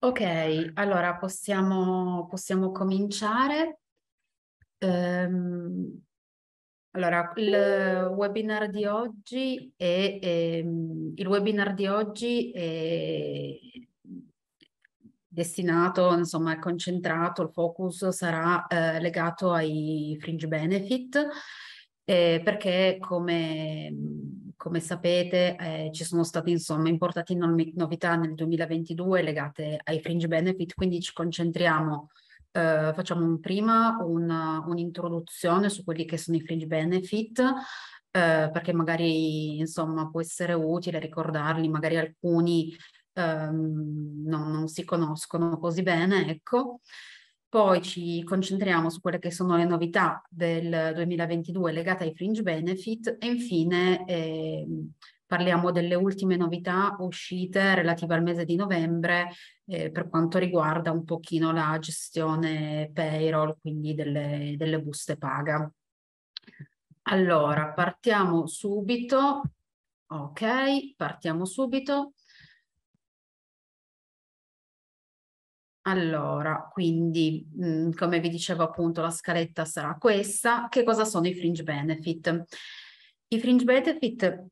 Ok, allora possiamo, possiamo cominciare. Ehm, allora, il webinar di oggi è, è, ehm, webinar di oggi è destinato, insomma, è concentrato, il focus sarà eh, legato ai fringe benefit, eh, perché come come sapete eh, ci sono state insomma importanti novità nel 2022 legate ai fringe benefit, quindi ci concentriamo, eh, facciamo un prima una, un'introduzione su quelli che sono i fringe benefit, eh, perché magari insomma può essere utile ricordarli, magari alcuni ehm, non, non si conoscono così bene, ecco. Poi ci concentriamo su quelle che sono le novità del 2022 legate ai fringe benefit e infine eh, parliamo delle ultime novità uscite relative al mese di novembre eh, per quanto riguarda un pochino la gestione payroll, quindi delle, delle buste paga. Allora, partiamo subito. Ok, partiamo subito. Allora, quindi, mh, mhmm, come vi dicevo appunto, la scaletta sarà questa. Che cosa sono i fringe benefit? I fringe benefit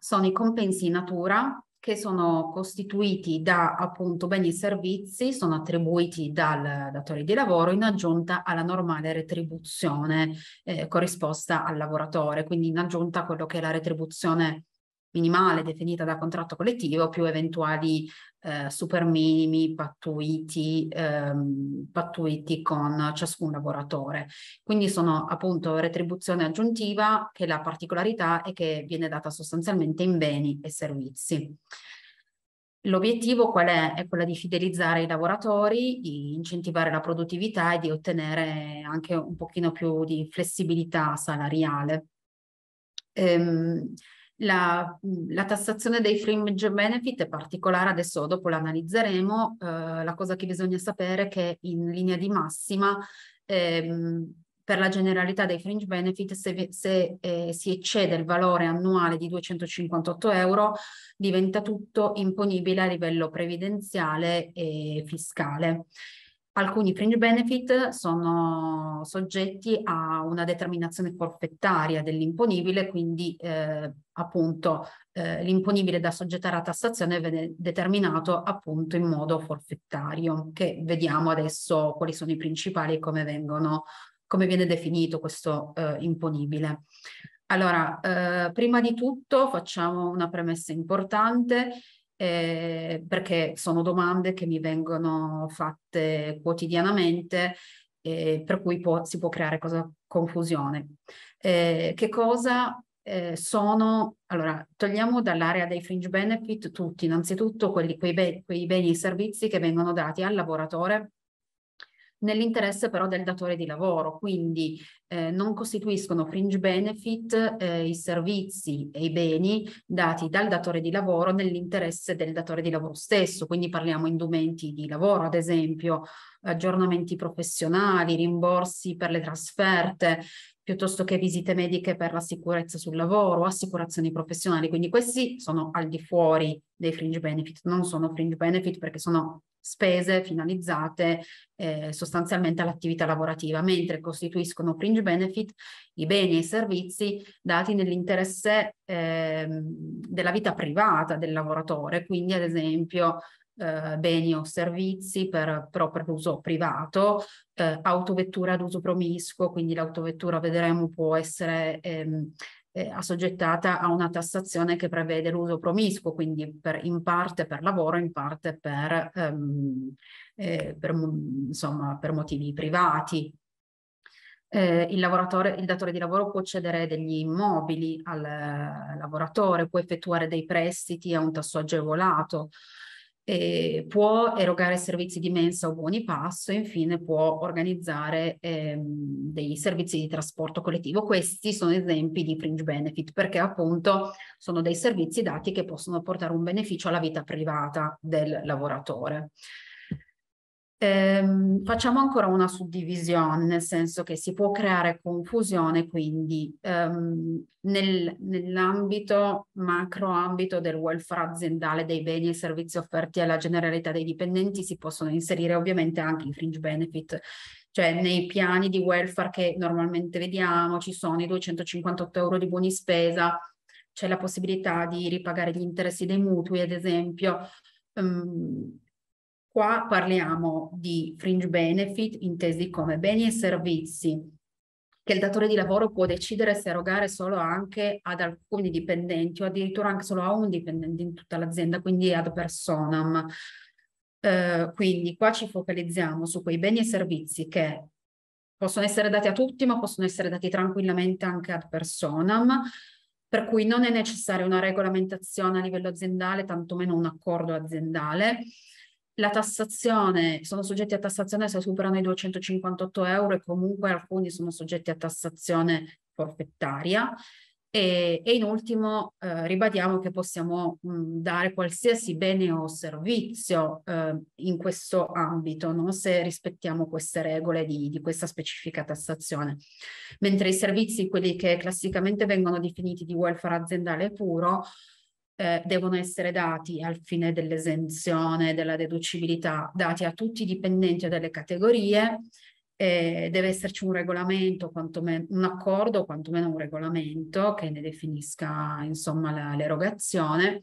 sono i compensi in natura che sono costituiti da appunto beni e servizi, sono attribuiti dal datore di lavoro in aggiunta alla normale retribuzione eh, corrisposta al lavoratore, quindi in aggiunta a quello che è la retribuzione minimale definita da contratto collettivo più eventuali eh, super minimi pattuiti, ehm, pattuiti con ciascun lavoratore. Quindi sono appunto retribuzione aggiuntiva che la particolarità è che viene data sostanzialmente in beni e servizi. L'obiettivo qual è? È quello di fidelizzare i lavoratori, di incentivare la produttività e di ottenere anche un pochino più di flessibilità salariale. Ehm, la, la, tassazione dei fringe benefit è particolare, adesso dopo l'analizzeremo. Eh, la cosa che bisogna sapere è che in linea di massima ehm, per la generalità dei fringe benefit, se, se eh, si eccede il valore annuale di 258 euro, diventa tutto imponibile a livello previdenziale e fiscale. Alcuni fringe benefit sono soggetti a una determinazione forfettaria dell'imponibile, quindi eh, appunto eh, l'imponibile da soggettare a tassazione viene determinato appunto in modo forfettario, che vediamo adesso quali sono i principali e come, vengono, come viene definito questo eh, imponibile. Allora, eh, prima di tutto facciamo una premessa importante eh, perché sono domande che mi vengono fatte quotidianamente eh, per cui può, si può creare cosa, confusione. Eh, che cosa eh, sono, allora togliamo dall'area dei fringe benefit tutti, innanzitutto quelli, quei, be- quei beni e servizi che vengono dati al lavoratore nell'interesse però del datore di lavoro, quindi eh, non costituiscono fringe benefit eh, i servizi e i beni dati dal datore di lavoro nell'interesse del datore di lavoro stesso, quindi parliamo indumenti di lavoro ad esempio, aggiornamenti professionali, rimborsi per le trasferte, piuttosto che visite mediche per la sicurezza sul lavoro, assicurazioni professionali. Quindi questi sono al di fuori dei fringe benefit, non sono fringe benefit perché sono spese finalizzate eh, sostanzialmente all'attività lavorativa, mentre costituiscono fringe benefit i beni e i servizi dati nell'interesse eh, della vita privata del lavoratore, quindi ad esempio eh, beni o servizi per proprio uso privato, eh, autovettura ad uso promiscuo, quindi l'autovettura vedremo può essere ehm, eh, assoggettata a una tassazione che prevede l'uso promiscuo, quindi per, in parte per lavoro, in parte per, ehm, eh, per, insomma, per motivi privati. Eh, il, lavoratore, il datore di lavoro può cedere degli immobili al eh, lavoratore, può effettuare dei prestiti a un tasso agevolato, eh, può erogare servizi di mensa o buoni passo infine può organizzare ehm, dei servizi di trasporto collettivo. Questi sono esempi di fringe benefit perché appunto sono dei servizi dati che possono portare un beneficio alla vita privata del lavoratore. Ehm, facciamo ancora una suddivisione, nel senso che si può creare confusione quindi ehm, nel, nell'ambito macroambito del welfare aziendale dei beni e servizi offerti alla generalità dei dipendenti si possono inserire ovviamente anche i fringe benefit, cioè nei piani di welfare che normalmente vediamo ci sono i 258 euro di buoni spesa, c'è la possibilità di ripagare gli interessi dei mutui ad esempio. Ehm, Qua parliamo di fringe benefit intesi come beni e servizi che il datore di lavoro può decidere se erogare solo anche ad alcuni dipendenti o addirittura anche solo a un dipendente in tutta l'azienda, quindi ad personam. Eh, quindi qua ci focalizziamo su quei beni e servizi che possono essere dati a tutti, ma possono essere dati tranquillamente anche ad personam, per cui non è necessaria una regolamentazione a livello aziendale, tantomeno un accordo aziendale la tassazione, sono soggetti a tassazione se superano i 258 euro e comunque alcuni sono soggetti a tassazione forfettaria. E, e in ultimo eh, ribadiamo che possiamo mh, mm, dare qualsiasi bene o servizio eh, in questo ambito, no? se rispettiamo queste regole di, di questa specifica tassazione. Mentre i servizi, quelli che classicamente vengono definiti di welfare aziendale puro, eh, devono essere dati al fine dell'esenzione, della deducibilità, dati a tutti i dipendenti delle categorie, eh, deve esserci un regolamento, un accordo, quantomeno un regolamento che ne definisca insomma l'erogazione.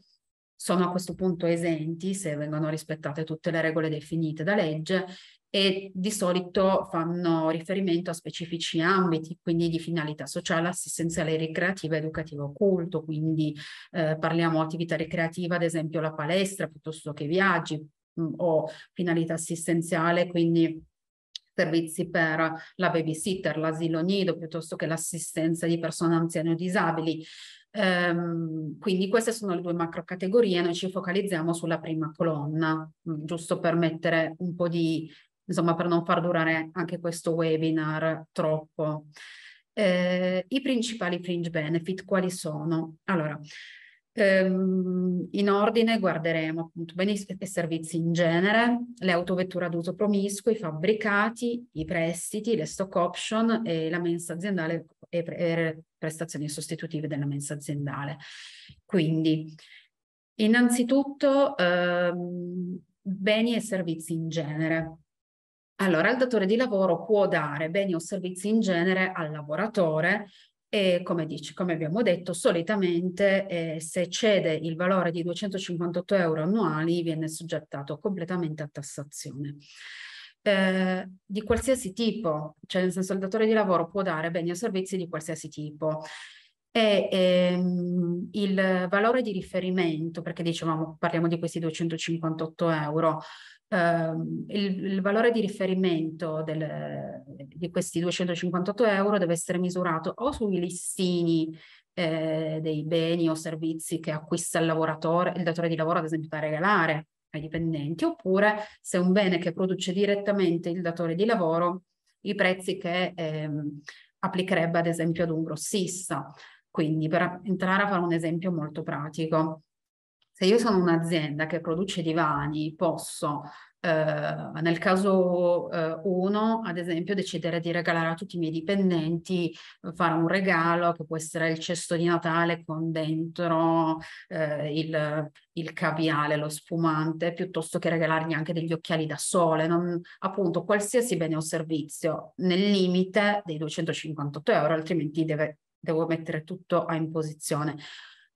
Sono a questo punto esenti se vengono rispettate tutte le regole definite da legge e di solito fanno riferimento a specifici ambiti, quindi di finalità sociale, assistenziale, ricreativa, educativa o culto, quindi eh, parliamo attività ricreativa, ad esempio la palestra piuttosto che viaggi mh, mm, o finalità assistenziale, quindi servizi per la babysitter, l'asilo nido, piuttosto che l'assistenza di persone anziane o disabili. Um, quindi queste sono le due macro categorie, noi ci focalizziamo sulla prima colonna, mh, mm, giusto per mettere un po' di insomma per non far durare anche questo webinar troppo. Eh, I principali fringe benefit quali sono? Allora, ehm, in ordine guarderemo appunto beni e servizi in genere, le autovetture ad uso promiscuo, i fabbricati, i prestiti, le stock option e la mensa aziendale e, pre e prestazioni sostitutive della mensa aziendale. Quindi, innanzitutto, ehm, beni e servizi in genere. Allora, il datore di lavoro può dare beni o servizi in genere al lavoratore e come, dici, come abbiamo detto, solitamente eh, se cede il valore di 258 euro annuali viene soggettato completamente a tassazione. Eh, di qualsiasi tipo, cioè nel senso il datore di lavoro può dare beni o servizi di qualsiasi tipo. E ehm, il valore di riferimento, perché dicevamo, parliamo di questi 258 euro, ehm, il, il, valore di riferimento del, di questi 258 euro deve essere misurato o sui listini eh, dei beni o servizi che acquista il lavoratore, il datore di lavoro ad esempio da regalare ai dipendenti, oppure se è un bene che produce direttamente il datore di lavoro, i prezzi che ehm, applicherebbe ad esempio ad un grossista. Quindi per entrare a fare un esempio molto pratico se io sono un'azienda che produce divani, posso eh, nel caso 1, eh, ad esempio, decidere di regalare a tutti i miei dipendenti, eh, fare un regalo che può essere il cesto di Natale con dentro eh, il, il, caviale, lo spumante, piuttosto che regalargli anche degli occhiali da sole, non, appunto qualsiasi bene o servizio nel limite dei 258 euro, altrimenti deve, devo mettere tutto a imposizione.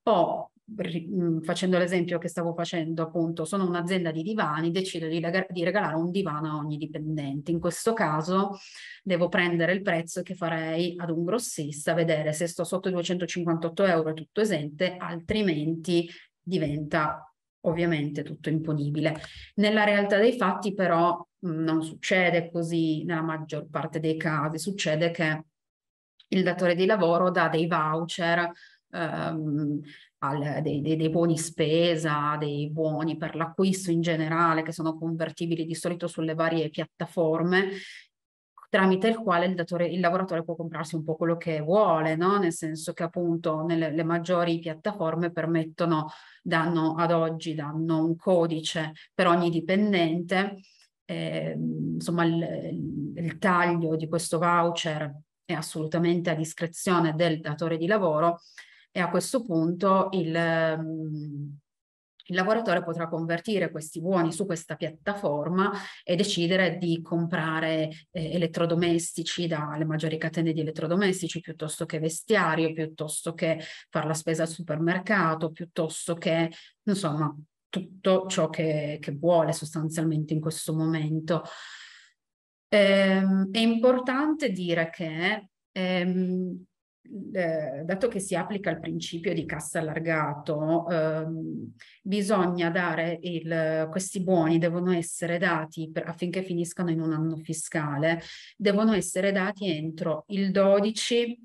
O Mm, facendo l'esempio che stavo facendo appunto, sono un'azienda di divani, decido di, di, regalare un divano a ogni dipendente. In questo caso devo prendere il prezzo che farei ad un grossista, vedere se sto sotto i 258 euro è tutto esente, altrimenti diventa ovviamente tutto imponibile. Nella realtà dei fatti però mm, non succede così nella maggior parte dei casi, succede che il datore di lavoro dà dei voucher Um, al, dei, dei, dei, buoni spesa, dei buoni per l'acquisto in generale, che sono convertibili di solito sulle varie piattaforme, tramite il quale il, datore, il lavoratore può comprarsi un po' quello che vuole, no? nel senso che appunto nelle, le maggiori piattaforme permettono, danno ad oggi, danno un codice per ogni dipendente, eh, insomma il, il taglio di questo voucher è assolutamente a discrezione del datore di lavoro e a questo punto il, ehm, il lavoratore potrà convertire questi buoni su questa piattaforma e decidere di comprare eh, elettrodomestici dalle maggiori catene di elettrodomestici piuttosto che vestiario, piuttosto che fare la spesa al supermercato, piuttosto che insomma tutto ciò che, che vuole sostanzialmente in questo momento. Ehm, è importante dire che ehm, Ehm, dato che si applica il principio di cassa allargato, ehm, bisogna dare il, questi buoni devono essere dati per, affinché finiscano in un anno fiscale, devono essere dati entro il 12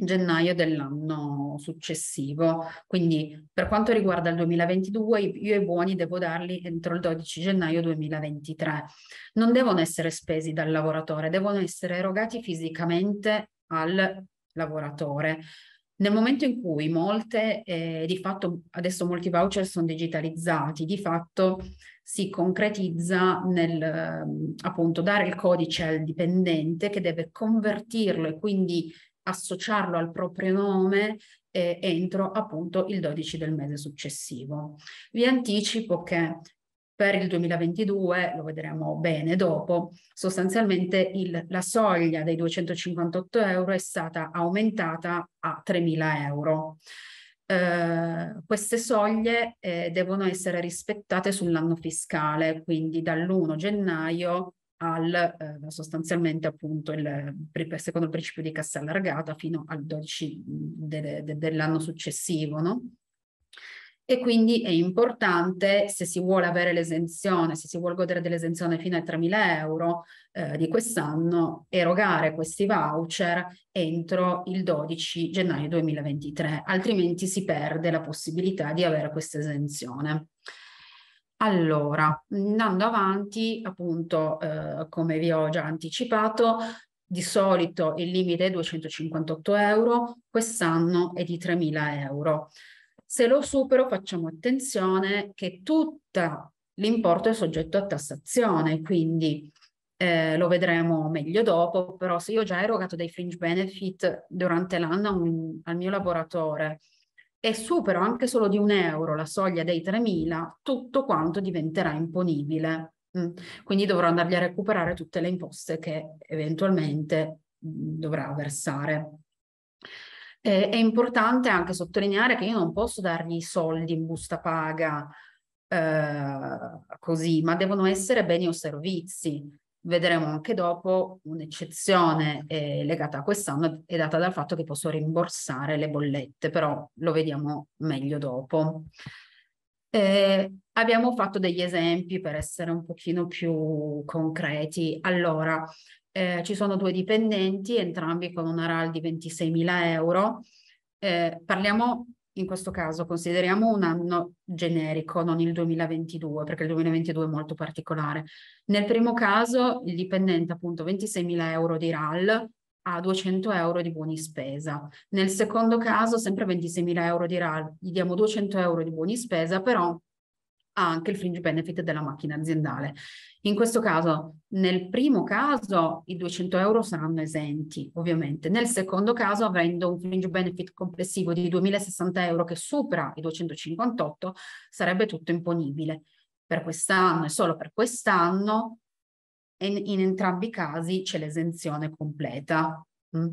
gennaio dell'anno successivo. Quindi per quanto riguarda il 2022, io i buoni devo darli entro il 12 gennaio 2023. Non devono essere spesi dal lavoratore, devono essere erogati fisicamente al lavoratore. Nel momento in cui molte, eh, di fatto adesso molti voucher sono digitalizzati, di fatto si concretizza nel ehm, appunto dare il codice al dipendente che deve convertirlo e quindi associarlo al proprio nome eh, entro appunto il 12 del mese successivo. Vi anticipo che per il 2022, lo vedremo bene dopo, sostanzialmente il, la soglia dei 258 euro è stata aumentata a 3.000 euro. Eh, queste soglie eh, devono essere rispettate sull'anno fiscale, quindi dall'1 gennaio al eh, sostanzialmente appunto il, secondo il principio di cassa allargata fino al 12 mm, de, de, dell'anno successivo. No? e quindi è importante se si vuole avere l'esenzione, se si vuole godere dell'esenzione fino a 3.000 euro eh, di quest'anno, erogare questi voucher entro il 12 gennaio 2023, altrimenti si perde la possibilità di avere questa esenzione. Allora, andando avanti, appunto, eh, come vi ho già anticipato, di solito il limite è 258 euro, quest'anno è di 3.000 euro. Se lo supero facciamo attenzione che tutto l'importo è soggetto a tassazione, quindi eh, lo vedremo meglio dopo, però se io ho già erogato dei fringe benefit durante l'anno al mio lavoratore e supero anche solo di un euro la soglia dei 3.000, tutto quanto diventerà imponibile. Mm. Quindi dovrò andargli a recuperare tutte le imposte che eventualmente mm, dovrà versare. Eh, è importante anche sottolineare che io non posso dargli i soldi in busta paga eh, così, ma devono essere beni o servizi. Vedremo anche dopo un'eccezione eh, legata a quest'anno è data dal fatto che posso rimborsare le bollette, però lo vediamo meglio dopo. Eh, abbiamo fatto degli esempi per essere un pochino più concreti. Allora, eh, ci sono due dipendenti, entrambi con una RAL di 26.000 euro. Eh, parliamo in questo caso, consideriamo un anno generico, non il 2022, perché il 2022 è molto particolare. Nel primo caso il dipendente appunto 26.000 euro di RAL ha 200 euro di buoni spesa. Nel secondo caso sempre 26.000 euro di RAL, gli diamo 200 euro di buoni spesa, però ha anche il fringe benefit della macchina aziendale. In questo caso, nel primo caso i 200 euro saranno esenti, ovviamente. Nel secondo caso, avendo un fringe benefit complessivo di 2060 euro che supera i 258, sarebbe tutto imponibile. Per quest'anno e solo per quest'anno, in, in entrambi i casi c'è l'esenzione completa. Mm.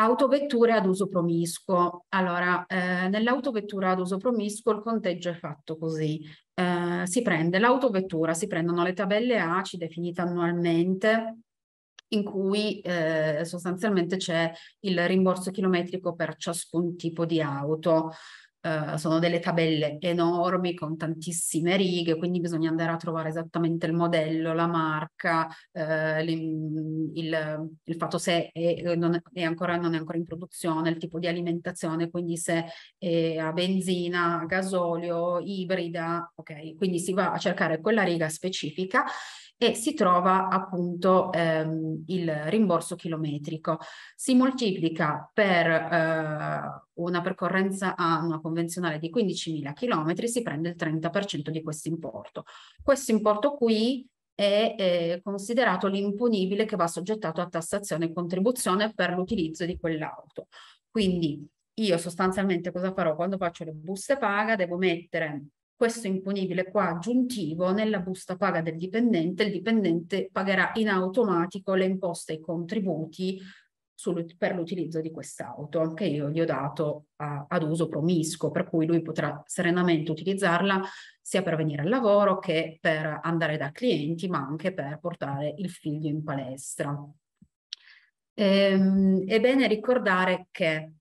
Autovetture ad uso promiscuo. Allora, eh, nell'autovettura ad uso promiscuo il conteggio è fatto così. Eh, si prende l'autovettura, si prendono le tabelle ACI definite annualmente in cui eh, sostanzialmente c'è il rimborso chilometrico per ciascun tipo di auto. Uh, sono delle tabelle enormi con tantissime righe, quindi bisogna andare a trovare esattamente il modello, la marca, uh, il, il, fatto se è, eh, non, è ancora, non è ancora in produzione, il tipo di alimentazione, quindi se è a benzina, a gasolio, ibrida, ok, quindi si va a cercare quella riga specifica e si trova appunto ehm, il rimborso chilometrico. Si moltiplica per eh, una percorrenza annua convenzionale di 15.000 km, si prende il 30% di questo importo. Questo importo qui è, è considerato l'imponibile che va soggettato a tassazione e contribuzione per l'utilizzo di quell'auto. Quindi io sostanzialmente cosa farò quando faccio le buste paga? Devo mettere questo imponibile qua aggiuntivo nella busta paga del dipendente, il dipendente pagherà in automatico le imposte e i contributi sul, per l'utilizzo di quest'auto che io gli ho dato a, ad uso promiscuo, per cui lui potrà serenamente utilizzarla sia per venire al lavoro che per andare da clienti, ma anche per portare il figlio in palestra. Ehm, è bene ricordare che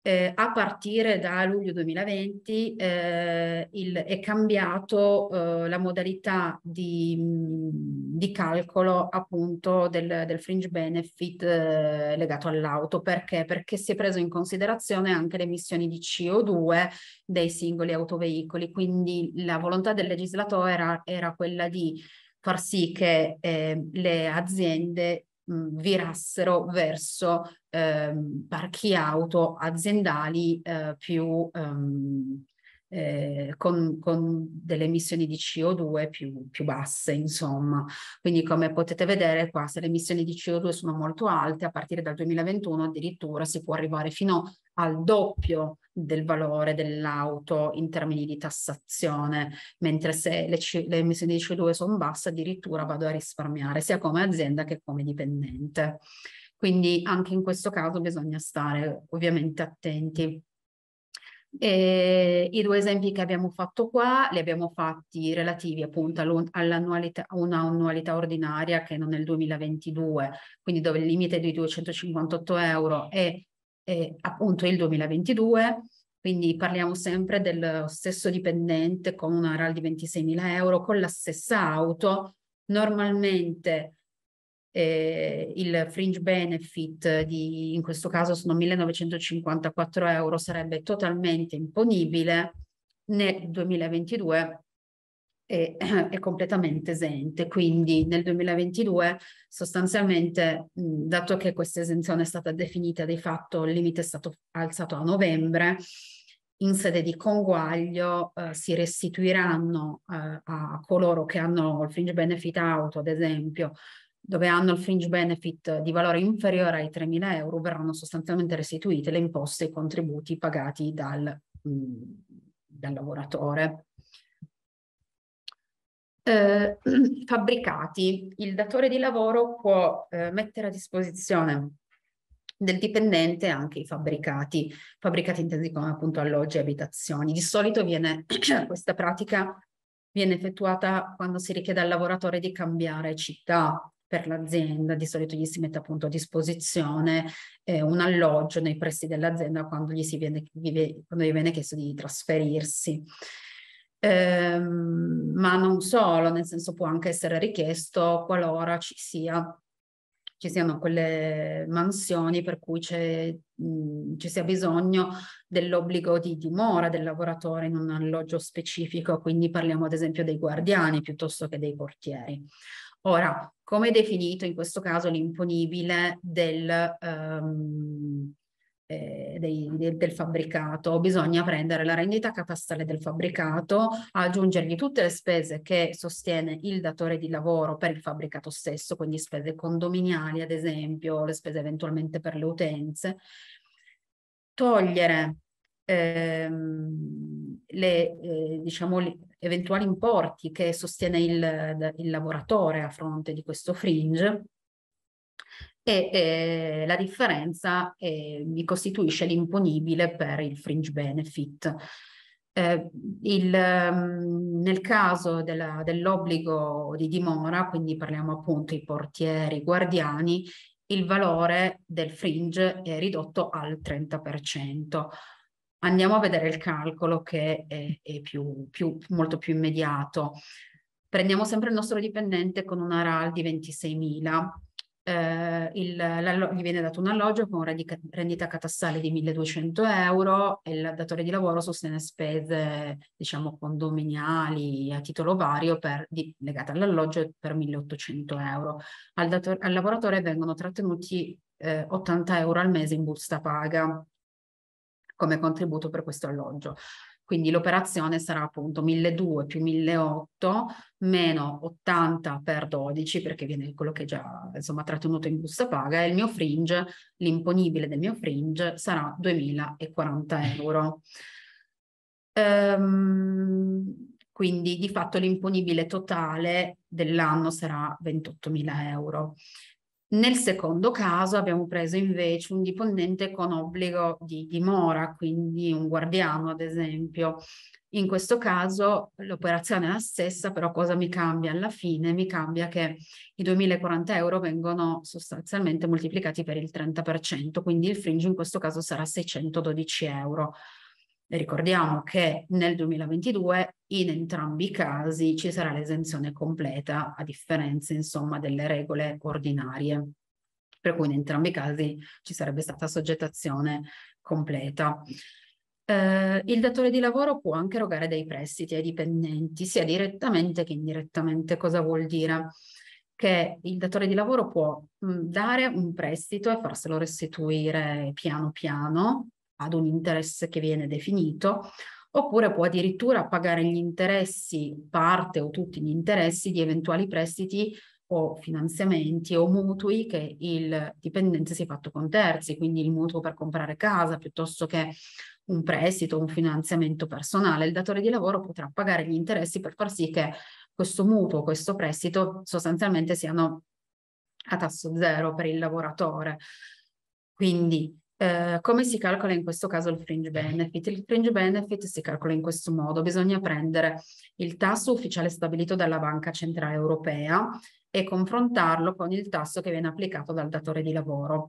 eh, a partire da luglio 2020 eh, il, è cambiato eh, la modalità di, di calcolo appunto del, del fringe benefit eh, legato all'auto. Perché? Perché si è preso in considerazione anche le emissioni di CO2 dei singoli autoveicoli. Quindi la volontà del legislatore era, era quella di far sì che eh, le aziende virassero verso ehm, parchi auto aziendali eh, più ehm, eh, con, con, delle emissioni di CO2 più, più, basse, insomma. Quindi come potete vedere qua, se le emissioni di CO2 sono molto alte, a partire dal 2021 addirittura si può arrivare fino al doppio del valore dell'auto in termini di tassazione, mentre se le, C- le emissioni di CO2 sono basse addirittura vado a risparmiare sia come azienda che come dipendente. Quindi anche in questo caso bisogna stare ovviamente attenti. E I due esempi che abbiamo fatto qua li abbiamo fatti relativi appunto all'annualità, a annualità ordinaria che non è il 2022, quindi dove il limite di 258 euro è eh, appunto il 2022, quindi parliamo sempre del stesso dipendente con una RAL di 26.000 euro, con la stessa auto, normalmente eh, il fringe benefit di, in questo caso sono 1.954 euro, sarebbe totalmente imponibile, nel 2022 è, è completamente esente. Quindi nel 2022 sostanzialmente, dato che questa esenzione è stata definita di fatto, il limite è stato alzato a novembre, in sede di conguaglio eh, si restituiranno eh, a coloro che hanno il fringe benefit auto, ad esempio, dove hanno il fringe benefit di valore inferiore ai 3.000 euro, verranno sostanzialmente restituite le imposte e i contributi pagati dal, mh, dal lavoratore eh, fabbricati. Il datore di lavoro può eh, mettere a disposizione del dipendente anche i fabbricati, fabbricati intesi come appunto alloggi e abitazioni. Di solito viene questa pratica viene effettuata quando si richiede al lavoratore di cambiare città per l'azienda, di solito gli si mette appunto a disposizione eh, un alloggio nei pressi dell'azienda quando, quando gli viene chiesto di trasferirsi ehm, ma non solo, nel senso può anche essere richiesto qualora ci, sia, ci siano quelle mansioni per cui mh, ci sia bisogno dell'obbligo di dimora del lavoratore in un alloggio specifico, quindi parliamo ad esempio dei guardiani piuttosto che dei portieri. Ora, come è definito in questo caso l'imponibile del, um, eh, dei, del fabbricato, bisogna prendere la rendita catastale del fabbricato, aggiungergli tutte le spese che sostiene il datore di lavoro per il fabbricato stesso, quindi spese condominiali ad esempio, le spese eventualmente per le utenze, togliere ehm, le, eh, diciamo, le eventuali importi che sostiene il, il lavoratore a fronte di questo fringe e eh, la differenza eh, mi costituisce l'imponibile per il fringe benefit. Eh, il, ehm, nel caso dell'obbligo di dimora, quindi parliamo appunto i portieri, i guardiani, il valore del fringe è ridotto al 30%. Andiamo a vedere il calcolo che è, è più, più, molto più immediato. Prendiamo sempre il nostro dipendente con una RAL di 26.000 eh, il, gli viene dato un alloggio con rendita catastale di 1200 euro e il datore di lavoro sostiene spese diciamo condominiali a titolo vario per, di, legate all'alloggio per 1800 euro. Al, datore, al lavoratore vengono trattenuti eh, 80 euro al mese in busta paga come contributo per questo alloggio. Quindi l'operazione sarà appunto 1200 più 1.800 meno 80 per 12 perché viene quello che è già insomma trattenuto in busta paga e il mio fringe, l'imponibile del mio fringe sarà 2040 euro. Um, quindi di fatto l'imponibile totale dell'anno sarà 28.000 euro. Nel secondo caso abbiamo preso invece un dipendente con obbligo di dimora, quindi un guardiano ad esempio. In questo caso l'operazione è la stessa, però cosa mi cambia alla fine? Mi cambia che i 2040 euro vengono sostanzialmente moltiplicati per il 30%, quindi il fringe in questo caso sarà 612 euro. Ricordiamo che nel 2022 in entrambi i casi ci sarà l'esenzione completa, a differenza insomma delle regole ordinarie, per cui in entrambi i casi ci sarebbe stata soggettazione completa. Eh, il datore di lavoro può anche erogare dei prestiti ai dipendenti, sia direttamente che indirettamente. Cosa vuol dire? Che il datore di lavoro può mh, dare un prestito e farselo restituire piano piano ad un interesse che viene definito, oppure può addirittura pagare gli interessi, parte o tutti gli interessi di eventuali prestiti o finanziamenti o mutui che il dipendente si è fatto con terzi, quindi il mutuo per comprare casa piuttosto che un prestito, un finanziamento personale. Il datore di lavoro potrà pagare gli interessi per far sì che questo mutuo, questo prestito sostanzialmente siano a tasso zero per il lavoratore. Quindi eh, come si calcola in questo caso il fringe benefit? Il fringe benefit si calcola in questo modo, bisogna prendere il tasso ufficiale stabilito dalla Banca Centrale Europea e confrontarlo con il tasso che viene applicato dal datore di lavoro.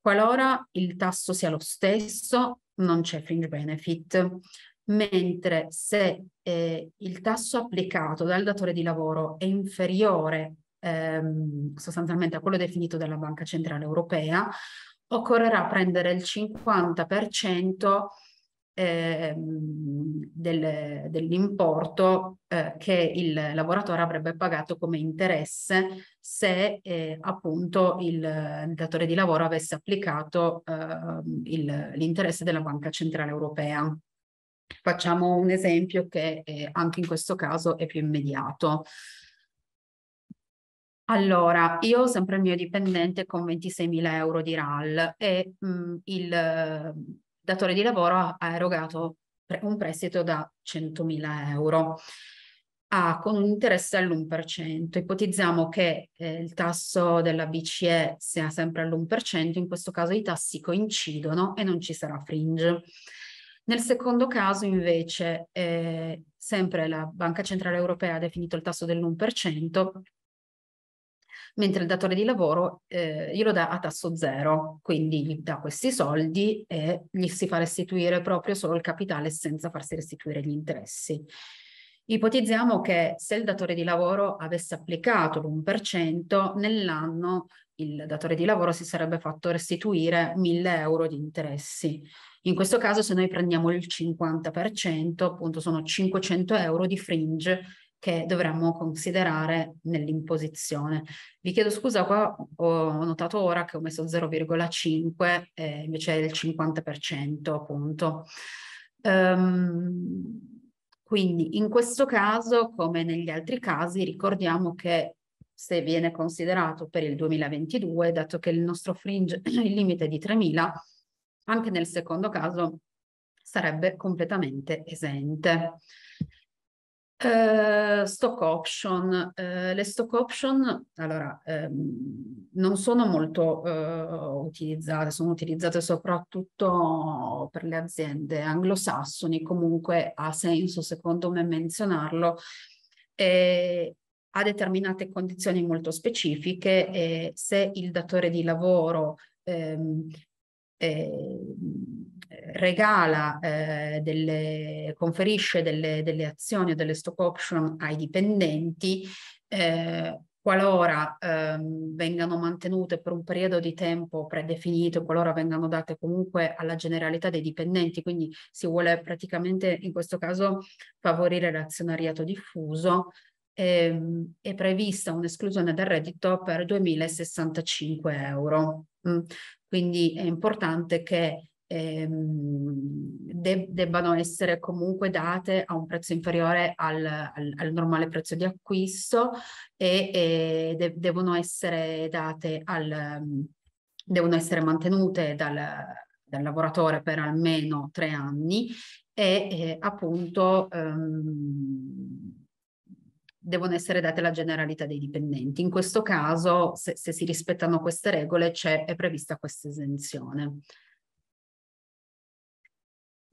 Qualora il tasso sia lo stesso, non c'è fringe benefit, mentre se eh, il tasso applicato dal datore di lavoro è inferiore ehm, sostanzialmente a quello definito dalla Banca Centrale Europea, occorrerà prendere il 50% eh, del, dell'importo eh, che il lavoratore avrebbe pagato come interesse se eh, appunto il datore di lavoro avesse applicato ehm, l'interesse della Banca Centrale Europea. Facciamo un esempio che eh, anche in questo caso è più immediato. Allora, io ho sempre il mio dipendente con 26.000 euro di RAL e mh, mhmm, il ehm, datore di lavoro ha, erogato pre- un prestito da 100.000 euro a, con un interesse all'1%. Ipotizziamo che eh, il tasso della BCE sia sempre all'1%, in questo caso i tassi coincidono e non ci sarà fringe. Nel secondo caso invece, eh, sempre la Banca Centrale Europea ha definito il tasso dell'1%, mentre il datore di lavoro eh, glielo dà a tasso zero, quindi gli dà questi soldi e gli si fa restituire proprio solo il capitale senza farsi restituire gli interessi. Ipotizziamo che se il datore di lavoro avesse applicato l'1%, nell'anno il datore di lavoro si sarebbe fatto restituire 1000 euro di interessi. In questo caso se noi prendiamo il 50%, appunto sono 500 euro di fringe che dovremmo considerare nell'imposizione. Vi chiedo scusa, qua ho notato ora che ho messo 0,5 eh, invece il 50% appunto. Um, quindi in questo caso, come negli altri casi, ricordiamo che se viene considerato per il 2022, dato che il nostro fringe, il limite è di 3.000, anche nel secondo caso sarebbe completamente esente. Eh, stock option. Uh, le stock option allora, um, non sono molto uh, utilizzate, sono utilizzate soprattutto per le aziende anglosassoni, comunque ha senso secondo me menzionarlo, eh, a determinate condizioni molto specifiche e se il datore di lavoro ehm, eh, regala, eh, delle, conferisce delle, delle azioni o delle stock option ai dipendenti eh, qualora ehm, vengano mantenute per un periodo di tempo predefinito, qualora vengano date comunque alla generalità dei dipendenti, quindi si vuole praticamente in questo caso favorire l'azionariato diffuso, ehm, è prevista un'esclusione dal reddito per 2.065 euro. Mm. Quindi è importante che ehm, debbano essere comunque date a un prezzo inferiore al, al, al normale prezzo di acquisto e, e de devono essere date al devono essere mantenute dal, dal lavoratore per almeno tre anni e, e appunto um, devono essere date la generalità dei dipendenti. In questo caso, se, se si rispettano queste regole, è prevista questa esenzione.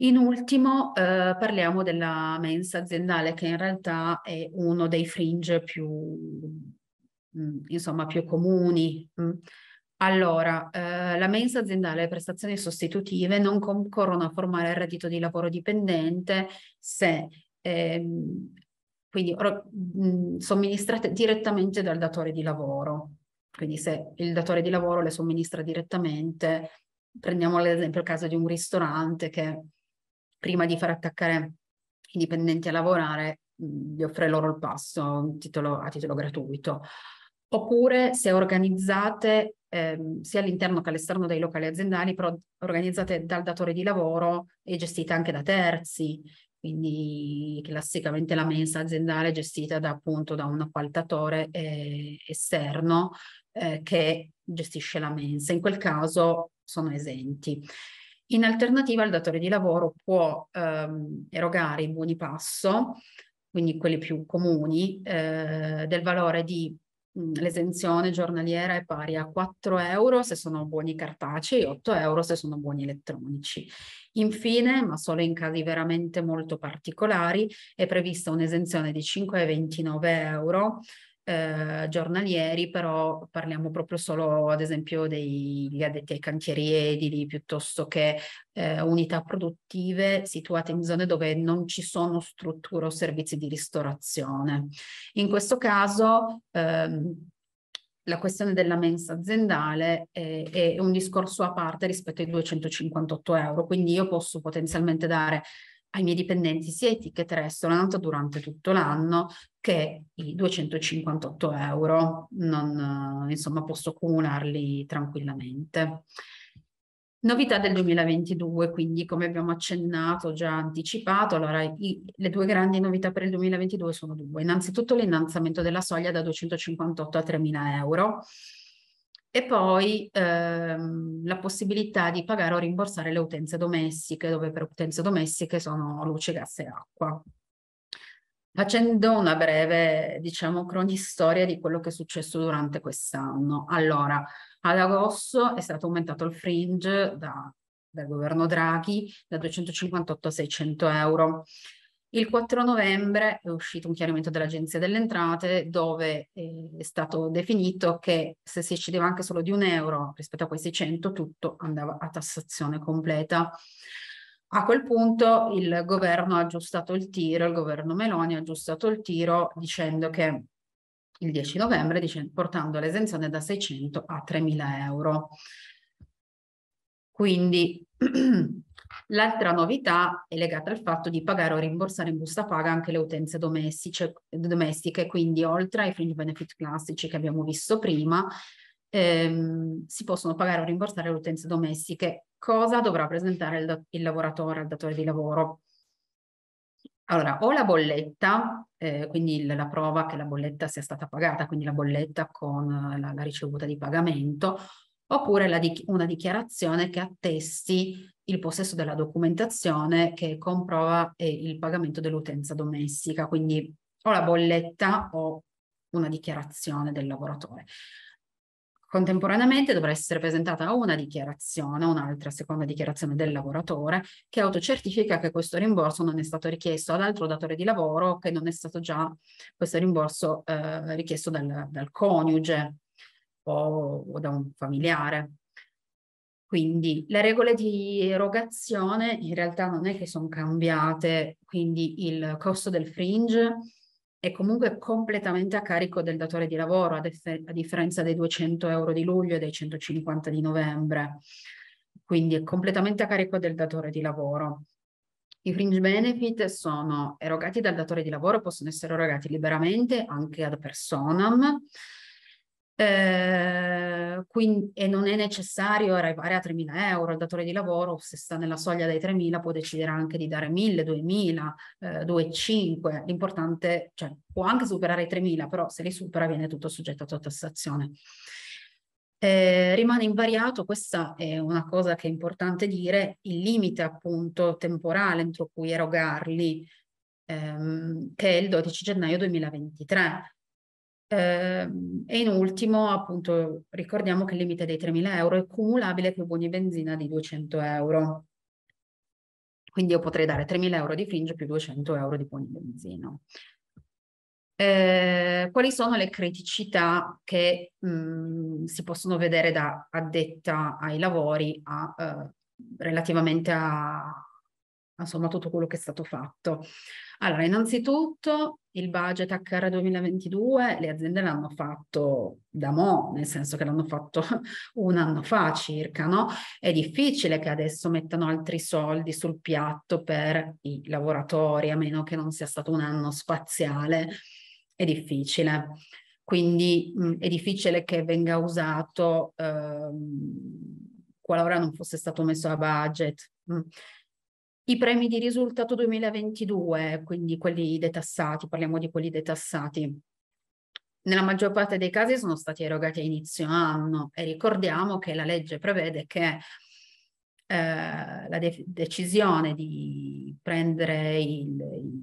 In ultimo eh, parliamo della mensa aziendale che in realtà è uno dei fringe più, mh, mm, insomma, più comuni. Mh. Mm. Allora, eh, la mensa aziendale e le prestazioni sostitutive non concorrono a formare il reddito di lavoro dipendente se ehm, quindi mh, mhmm, somministrate direttamente dal datore di lavoro. Quindi se il datore di lavoro le somministra direttamente, prendiamo l'esempio esempio il caso di un ristorante che prima di far attaccare i dipendenti a lavorare mh, mhmm, gli offre loro il pasto titolo, a titolo gratuito. Oppure se organizzate Ehm, sia all'interno che all'esterno dei locali aziendali, però organizzate dal datore di lavoro e gestite anche da terzi quindi classicamente la mensa aziendale è gestita da, appunto da un appaltatore eh, esterno eh, che gestisce la mensa. In quel caso sono esenti. In alternativa il datore di lavoro può ehm, erogare i buoni passo, quindi quelli più comuni, eh, del valore di Mhmm, l'esenzione giornaliera è pari a 4 euro se sono buoni cartacei, e 8 euro se sono buoni elettronici. Infine, ma solo in casi veramente molto particolari, è prevista un'esenzione di 5,29 euro eh, giornalieri, però parliamo proprio solo ad esempio degli addetti ai cantieri edili piuttosto che eh, unità produttive situate in zone dove non ci sono strutture o servizi di ristorazione. In questo caso ehm, la questione della mensa aziendale è, eh, è un discorso a parte rispetto ai 258 euro, quindi io posso potenzialmente dare ai miei dipendenti sia etichette restaurant durante tutto l'anno, che i 258 euro, non, eh, insomma posso accumularli tranquillamente. Novità del 2022, quindi come abbiamo accennato, già anticipato, allora i, le due grandi novità per il 2022 sono due. Innanzitutto l'innalzamento della soglia da 258 a 3.000 euro e poi ehm, la possibilità di pagare o rimborsare le utenze domestiche, dove per utenze domestiche sono luce, gas e acqua. Facendo una breve, diciamo, cronistoria di quello che è successo durante quest'anno. Allora, ad agosto è stato aumentato il fringe da, dal governo Draghi da 258 a 600 euro. Il 4 novembre è uscito un chiarimento dell'Agenzia delle Entrate dove eh, è stato definito che se si eccedeva anche solo di un euro rispetto a quei 600 tutto andava a tassazione completa. A quel punto il governo ha aggiustato il tiro, il governo Meloni ha aggiustato il tiro dicendo che il 10 novembre, dicendo, portando l'esenzione da 600 a 3.000 euro. Quindi l'altra novità è legata al fatto di pagare o rimborsare in busta paga anche le utenze domestiche, domestiche quindi oltre ai fringe benefit classici che abbiamo visto prima, ehm, si possono pagare o rimborsare le utenze domestiche. Cosa dovrà presentare il, il lavoratore al datore di lavoro? Allora, o la bolletta, eh, quindi la prova che la bolletta sia stata pagata, quindi la bolletta con la, la ricevuta di pagamento, oppure di, una dichiarazione che attesti il possesso della documentazione che comprova eh, il pagamento dell'utenza domestica, quindi o la bolletta o una dichiarazione del lavoratore. Contemporaneamente dovrà essere presentata una dichiarazione, un'altra seconda dichiarazione del lavoratore, che autocertifica che questo rimborso non è stato richiesto all'altro datore di lavoro, che non è stato già questo rimborso eh, richiesto dal, dal coniuge o, o da un familiare. Quindi le regole di erogazione in realtà non è che sono cambiate, quindi il costo del fringe è comunque completamente a carico del datore di lavoro, a, differ- a, differenza dei 200 euro di luglio e dei 150 di novembre. Quindi è completamente a carico del datore di lavoro. I fringe benefit sono erogati dal datore di lavoro, possono essere erogati liberamente anche ad personam, Ehm, quindi, e non è necessario arrivare a 3.000 euro, il datore di lavoro se sta nella soglia dei 3.000 può decidere anche di dare 1.000, 2.000, eh, 2.500, l'importante cioè, può anche superare i 3.000 però se li supera viene tutto soggetto a tassazione. Eh, rimane invariato, questa è una cosa che è importante dire, il limite appunto temporale entro cui erogarli, ehm, che è il 12 gennaio 2023 eh, e in ultimo, appunto, ricordiamo che il limite dei 3.000 euro è cumulabile con buoni benzina di 200 euro. Quindi io potrei dare 3.000 euro di finge più 200 euro di buoni benzina. Eh, quali sono le criticità che mh, mhmm, si possono vedere da addetta ai lavori a, eh, relativamente a, insomma tutto quello che è stato fatto. Allora, innanzitutto il budget HR 2022 le aziende l'hanno fatto da mo', nel senso che l'hanno fatto un anno fa circa, no? È difficile che adesso mettano altri soldi sul piatto per i lavoratori, a meno che non sia stato un anno spaziale, è difficile. Quindi mh, è difficile che venga usato ehm, qualora non fosse stato messo a budget. Mh i premi di risultato 2022, quindi quelli detassati, parliamo di quelli detassati, nella maggior parte dei casi sono stati erogati a inizio anno e ricordiamo che la legge prevede che eh, la de- decisione di prendere il,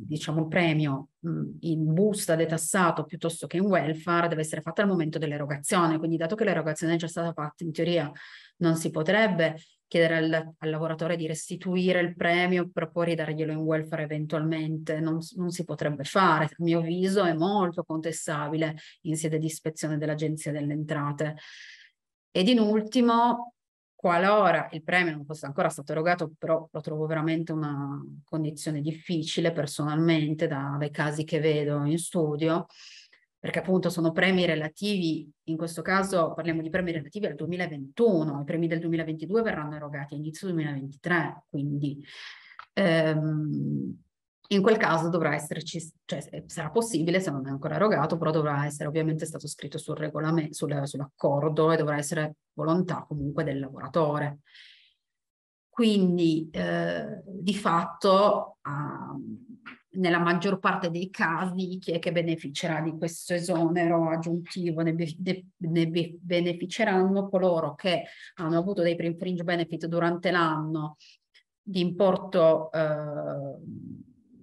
diciamo, premio in busta detassato piuttosto che in welfare deve essere fatta al momento dell'erogazione. Quindi, dato che l'erogazione è già stata fatta, in teoria non si potrebbe chiedere al, al, lavoratore di restituire il premio per poi ridarglielo in welfare eventualmente, non, non, si potrebbe fare, a mio avviso è molto contestabile in sede di ispezione dell'Agenzia delle Entrate. Ed in ultimo, qualora il premio non fosse ancora stato erogato, però lo trovo veramente una condizione difficile personalmente da, dai casi che vedo in studio, perché appunto sono premi relativi, in questo caso parliamo di premi relativi al 2021, i premi del 2022 verranno erogati a inizio 2023, quindi ehm, in quel caso dovrà esserci, cioè eh, sarà possibile se non è ancora erogato, però dovrà essere ovviamente stato scritto sul regolamento, sul, sull'accordo e dovrà essere volontà comunque del lavoratore. Quindi eh, di fatto... Um, nella maggior parte dei casi chi è che beneficerà di questo esonero aggiuntivo? Ne, be ne be beneficeranno coloro che hanno avuto dei pre-infringe benefit durante l'anno di importo eh,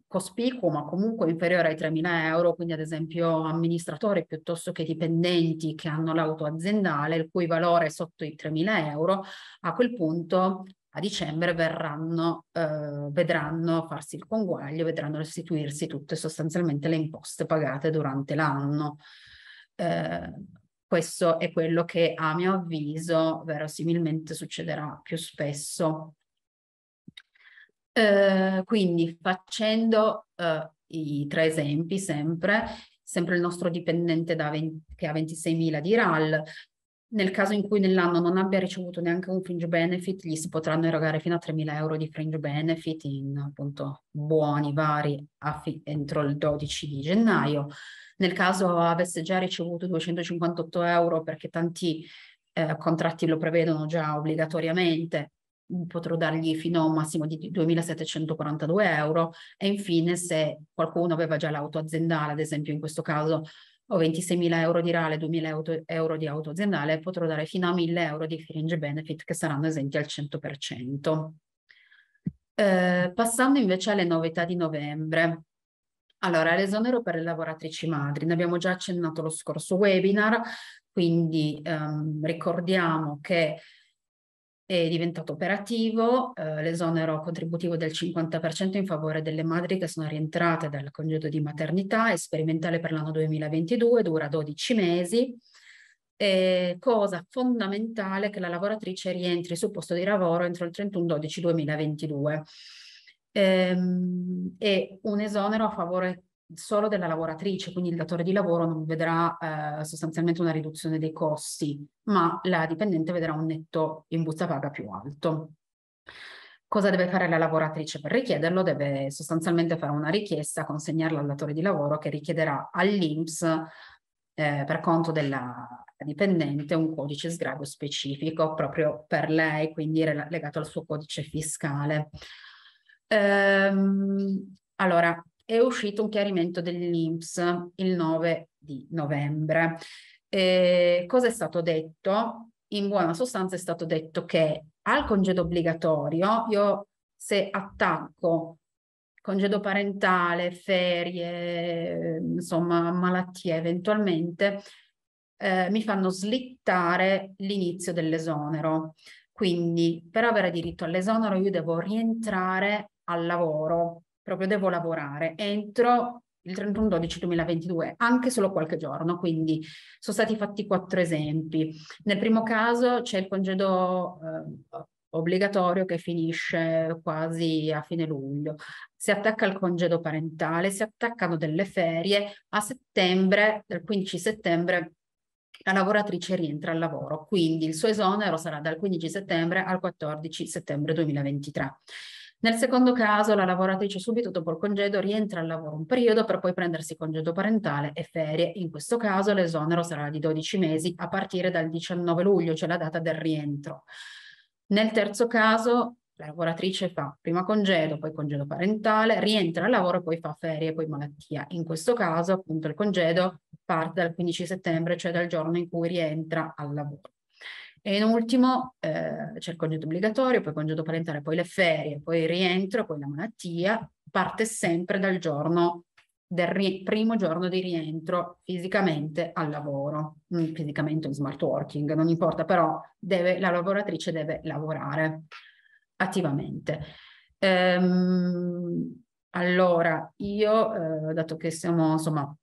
cospicuo ma comunque inferiore ai 3.000 euro, quindi ad esempio amministratori piuttosto che dipendenti che hanno l'auto aziendale il cui valore è sotto i 3.000 euro, a quel punto a dicembre verranno, eh, vedranno farsi il conguaglio, vedranno restituirsi tutte sostanzialmente le imposte pagate durante l'anno. Eh, questo è quello che a mio avviso verosimilmente succederà più spesso. Eh, quindi facendo eh, i tre esempi sempre, sempre il nostro dipendente 20, che ha 26.000 di RAL, nel caso in cui nell'anno non abbia ricevuto neanche un fringe benefit, gli si potranno erogare fino a 3.000 euro di fringe benefit in appunto buoni vari entro il 12 di gennaio. Nel caso avesse già ricevuto 258 euro perché tanti eh, contratti lo prevedono già obbligatoriamente, potrò dargli fino a un massimo di 2.742 euro e infine se qualcuno aveva già l'auto aziendale, ad esempio in questo caso ho 26.000 euro di reale, 2.000 euro di auto aziendale, potrò dare fino a 1.000 euro di fringe benefit che saranno esenti al 100%. Eh, passando invece alle novità di novembre, allora, l'esonero per le lavoratrici madri, ne abbiamo già accennato lo scorso webinar, quindi ehm, ricordiamo che è diventato operativo eh, l'esonero contributivo del 50% in favore delle madri che sono rientrate dal congedo di maternità, è sperimentale per l'anno 2022, dura 12 mesi, È cosa fondamentale che la lavoratrice rientri sul posto di lavoro entro il 31-12-2022. Ehm, è un esonero a favore solo della lavoratrice, quindi il datore di lavoro non vedrà eh, sostanzialmente una riduzione dei costi, ma la dipendente vedrà un netto in busta paga più alto. Cosa deve fare la lavoratrice per richiederlo? Deve sostanzialmente fare una richiesta, consegnarla al datore di lavoro che richiederà all'INPS eh, per conto della dipendente un codice sgravio specifico proprio per lei, quindi legato al suo codice fiscale. Ehm, allora, è uscito un chiarimento dell'INPS il 9 di novembre. Eh, cosa è stato detto? In buona sostanza è stato detto che al congedo obbligatorio io se attacco congedo parentale, ferie, insomma malattie eventualmente, eh, mi fanno slittare l'inizio dell'esonero. Quindi per avere diritto all'esonero io devo rientrare al lavoro proprio devo lavorare entro il 31-12-2022, anche solo qualche giorno, quindi sono stati fatti quattro esempi. Nel primo caso c'è il congedo eh, obbligatorio che finisce quasi a fine luglio, si attacca il congedo parentale, si attaccano delle ferie, a settembre, dal 15 settembre la lavoratrice rientra al lavoro, quindi il suo esonero sarà dal 15 settembre al 14 settembre 2023. Nel secondo caso la lavoratrice subito dopo il congedo rientra al lavoro un periodo per poi prendersi congedo parentale e ferie. In questo caso l'esonero sarà di 12 mesi a partire dal 19 luglio, cioè la data del rientro. Nel terzo caso la lavoratrice fa prima congedo, poi congedo parentale, rientra al lavoro e poi fa ferie, poi malattia. In questo caso appunto il congedo parte dal 15 settembre, cioè dal giorno in cui rientra al lavoro. E in ultimo eh, c'è il congedo obbligatorio, poi il congedo parentale, poi le ferie, poi il rientro, poi la malattia, parte sempre dal giorno del ri- primo giorno di rientro fisicamente al lavoro, mm, fisicamente in smart working, non importa, però deve, la lavoratrice deve lavorare attivamente. Ehm, allora, io, eh, dato che siamo, insomma,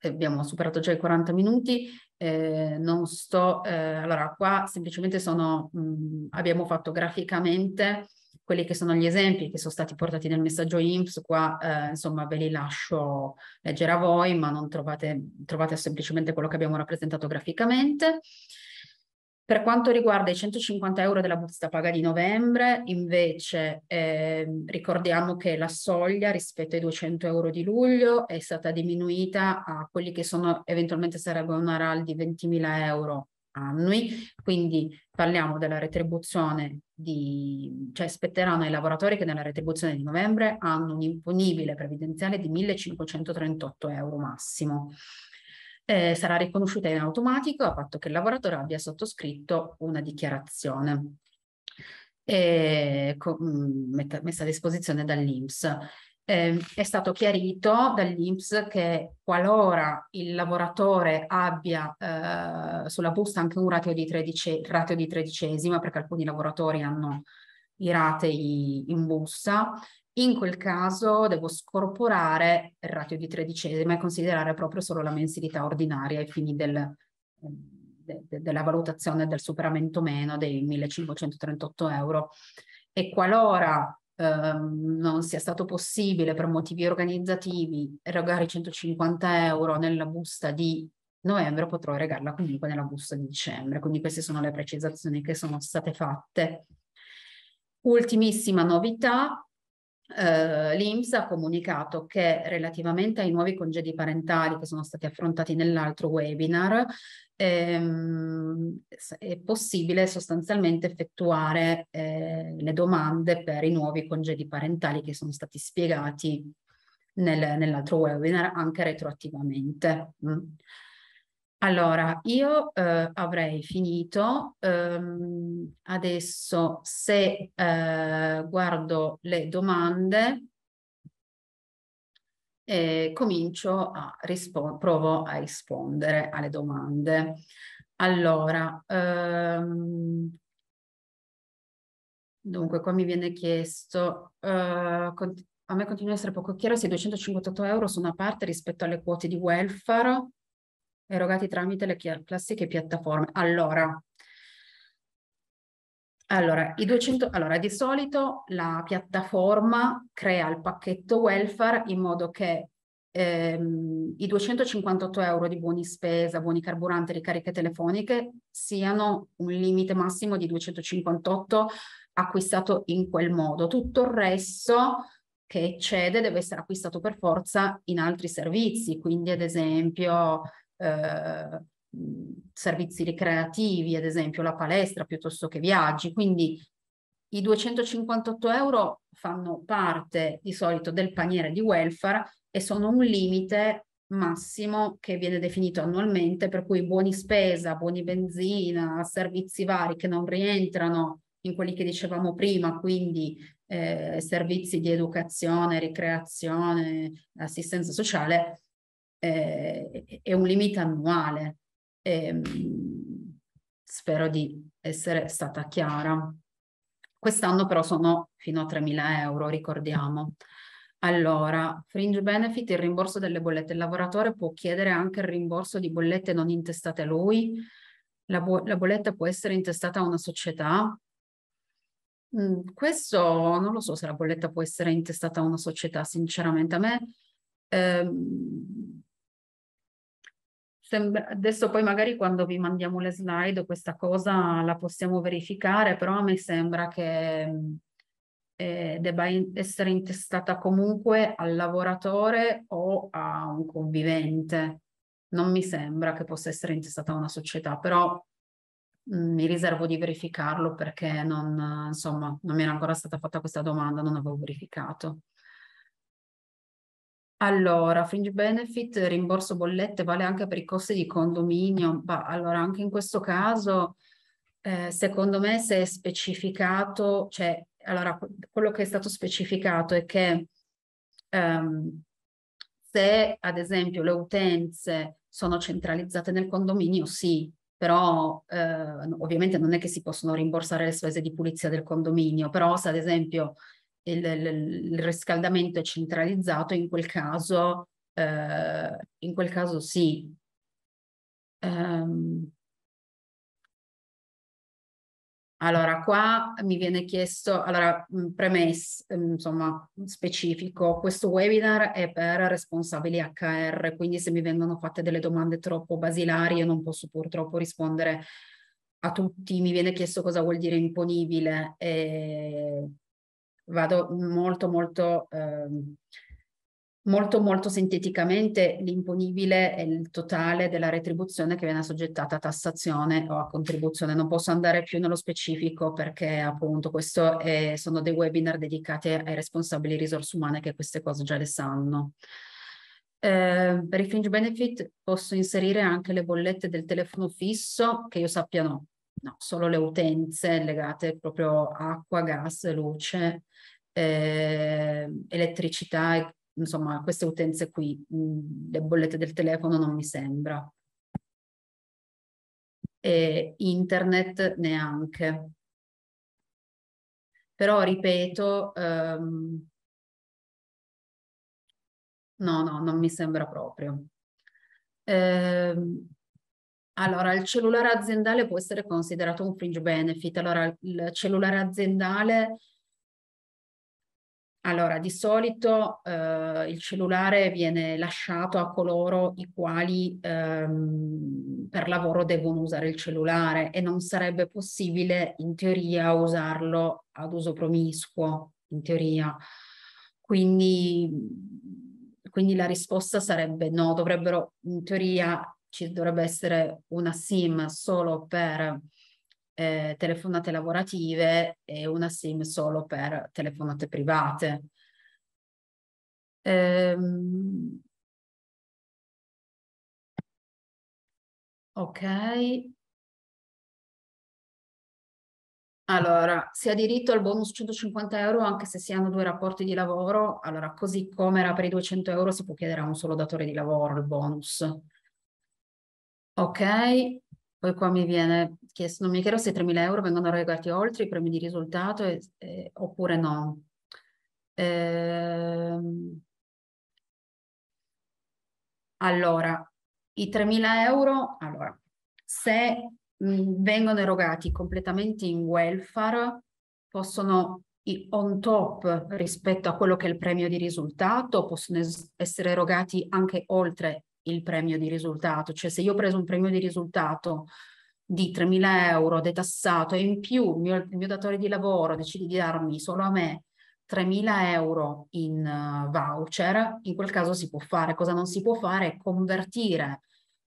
eh, abbiamo superato già i 40 minuti, eh, non sto, eh, allora qua semplicemente sono, mh, mhmm, abbiamo fatto graficamente quelli che sono gli esempi che sono stati portati nel messaggio IMSS, qua eh, insomma ve li lascio leggere a voi, ma non trovate, trovate semplicemente quello che abbiamo rappresentato graficamente. Per quanto riguarda i 150 euro della busta paga di novembre, invece eh, ricordiamo che la soglia rispetto ai 200 euro di luglio è stata diminuita a quelli che sono eventualmente sarebbero una RAL di 20.000 euro annui, quindi parliamo della retribuzione di, cioè spetteranno ai lavoratori che nella retribuzione di novembre hanno un imponibile previdenziale di 1.538 euro massimo eh, sarà riconosciuta in automatico a patto che il lavoratore abbia sottoscritto una dichiarazione eh, mm, messa a disposizione dall'INPS. Eh, è stato chiarito dall'INPS che qualora il lavoratore abbia eh, sulla busta anche un ratio di, tredice, ratio di tredicesima, perché alcuni lavoratori hanno i ratei in busta, in quel caso devo scorporare il ratio di tredicesima e considerare proprio solo la mensilità ordinaria ai fini del, de, de, della valutazione del superamento meno dei 1538 euro. E qualora ehm, non sia stato possibile per motivi organizzativi erogare i 150 euro nella busta di novembre potrò erogarla comunque nella busta di dicembre. Quindi queste sono le precisazioni che sono state fatte. Ultimissima novità, eh, l'IMS ha comunicato che relativamente ai nuovi congedi parentali che sono stati affrontati nell'altro webinar ehm, è possibile sostanzialmente effettuare eh, le domande per i nuovi congedi parentali che sono stati spiegati nel, nell'altro webinar anche retroattivamente. Mm. Allora, io eh, avrei finito. Ehm, adesso se eh, guardo le domande, eh, comincio a rispondere, provo a rispondere alle domande. Allora, ehm, dunque qua mi viene chiesto, eh, a me continua a essere poco chiaro se 258 euro sono a parte rispetto alle quote di welfare erogati tramite le classiche piattaforme. Allora, allora, 200, allora, di solito la piattaforma crea il pacchetto welfare in modo che ehm, i 258 euro di buoni spesa, buoni carburanti, ricariche telefoniche siano un limite massimo di 258 acquistato in quel modo. Tutto il resto che eccede deve essere acquistato per forza in altri servizi, quindi ad esempio eh, servizi ricreativi, ad esempio la palestra piuttosto che viaggi. Quindi i 258 euro fanno parte di solito del paniere di welfare e sono un limite massimo che viene definito annualmente, per cui buoni spesa, buoni benzina, servizi vari che non rientrano in quelli che dicevamo prima, quindi eh, servizi di educazione, ricreazione, assistenza sociale, eh, è un limite annuale. E, ehm, spero di essere stata chiara. Quest'anno però sono fino a 3.000 euro, ricordiamo. Allora, fringe benefit, il rimborso delle bollette. Il lavoratore può chiedere anche il rimborso di bollette non intestate a lui. La, bo la bolletta può essere intestata a una società. Mm, questo non lo so se la bolletta può essere intestata a una società, sinceramente. A me ehm, Sembra, adesso poi magari quando vi mandiamo le slide questa cosa la possiamo verificare, però a me sembra che eh, debba in, essere intestata comunque al lavoratore o a un convivente. Non mi sembra che possa essere intestata a una società, però mh, mm, mi riservo di verificarlo perché non, insomma, non mi era ancora stata fatta questa domanda, non avevo verificato. Allora, fringe benefit, rimborso bollette vale anche per i costi di condominio. Ma allora, anche in questo caso, eh, secondo me, se è specificato, cioè, allora, quello che è stato specificato è che ehm, se, ad esempio, le utenze sono centralizzate nel condominio, sì, però eh, ovviamente non è che si possono rimborsare le spese di pulizia del condominio, però se ad esempio il, il riscaldamento è centralizzato, in quel caso, eh, in quel caso sì. Um, allora, qua mi viene chiesto, allora, premesso, insomma, specifico, questo webinar è per responsabili HR, quindi se mi vengono fatte delle domande troppo basilari io non posso purtroppo rispondere a tutti, mi viene chiesto cosa vuol dire imponibile e vado molto molto, ehm, molto, molto sinteticamente, l'imponibile è il totale della retribuzione che viene assoggettata a tassazione o a contribuzione. Non posso andare più nello specifico perché appunto questo è, sono dei webinar dedicati ai responsabili risorse umane che queste cose già le sanno. Eh, per i fringe benefit posso inserire anche le bollette del telefono fisso, che io sappia no, no, solo le utenze legate proprio a acqua, gas, luce, eh, elettricità, insomma queste utenze qui, mhmm, le bollette del telefono non mi sembra. E internet neanche. Però ripeto, ehm, no, no, non mi sembra proprio. Eh, allora, il cellulare aziendale può essere considerato un fringe benefit. Allora, il cellulare aziendale allora, di solito eh, il cellulare viene lasciato a coloro i quali ehm, per lavoro devono usare il cellulare e non sarebbe possibile in teoria usarlo ad uso promiscuo, in teoria. Quindi, quindi la risposta sarebbe no, dovrebbero in teoria ci dovrebbe essere una SIM solo per eh, telefonate lavorative e una SIM solo per telefonate private. Ehm... Ok. Allora, si ha diritto al bonus 150 euro anche se si hanno due rapporti di lavoro, allora così come era per i 200 euro si può chiedere a un solo datore di lavoro il bonus ok, poi qua mi viene chiesto, non mi chiedo se 3.000 euro vengono erogati oltre i premi di risultato e, e, oppure no. Ehm, allora, i 3.000 euro, allora, se mh, vengono erogati completamente in welfare, possono on top rispetto a quello che è il premio di risultato, possono essere erogati anche oltre il premio di risultato, cioè se io ho preso un premio di risultato di 3.000 euro detassato e in più il mio, il mio datore di lavoro decide di darmi solo a me 3.000 euro in uh, voucher, in quel caso si può fare. Cosa non si può fare è convertire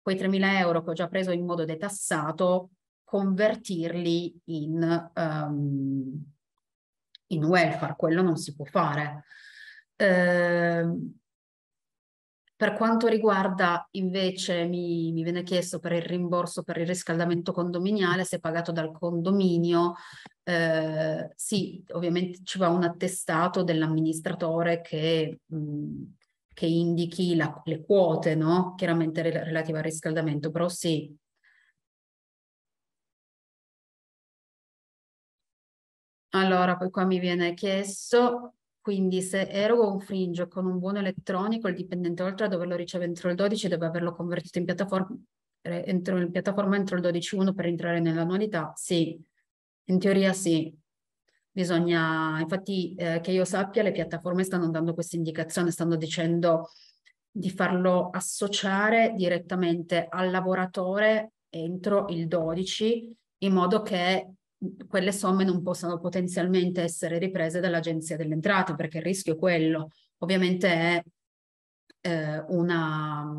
quei 3.000 euro che ho già preso in modo detassato, convertirli in, um, in welfare, quello non si può fare. Uh, per quanto riguarda invece, mi, mi, viene chiesto per il rimborso per il riscaldamento condominiale, se pagato dal condominio, eh, sì, ovviamente ci va un attestato dell'amministratore che, mh, che, indichi la, le quote, no? chiaramente re, relative al riscaldamento, però sì, Allora, poi qua mi viene chiesto quindi se erogo un fringe con un buono elettronico, il dipendente oltre a doverlo ricevere entro il 12 deve averlo convertito in piattaforma entro, in piattaforma entro il 12.1 per entrare nell'annualità? Sì, in teoria sì. Bisogna, infatti eh, che io sappia, le piattaforme stanno dando questa indicazione, stanno dicendo di farlo associare direttamente al lavoratore entro il 12 in modo che quelle somme non possano potenzialmente essere riprese dall'Agenzia delle Entrate, perché il rischio è quello. Ovviamente è eh, una...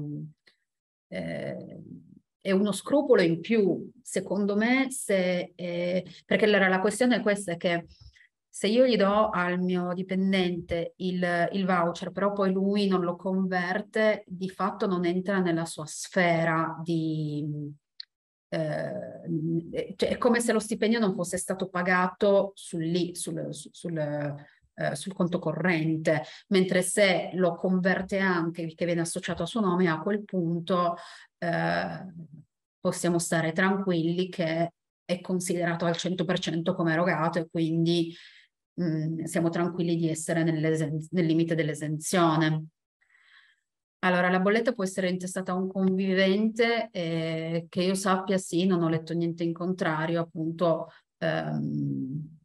Eh, è uno scrupolo in più, secondo me, se, eh, perché la, la, questione è questa, che se io gli do al mio dipendente il, il, voucher, però poi lui non lo converte, di fatto non entra nella sua sfera di, eh, cioè è come se lo stipendio non fosse stato pagato sul, sul, sul, sul eh, sul conto corrente, mentre se lo converte anche che viene associato a suo nome, a quel punto eh, possiamo stare tranquilli che è considerato al 100% come erogato e quindi mh, mm, siamo tranquilli di essere nel limite dell'esenzione. Allora, la bolletta può essere intestata a un convivente, eh, che io sappia sì, non ho letto niente in contrario, appunto ehm,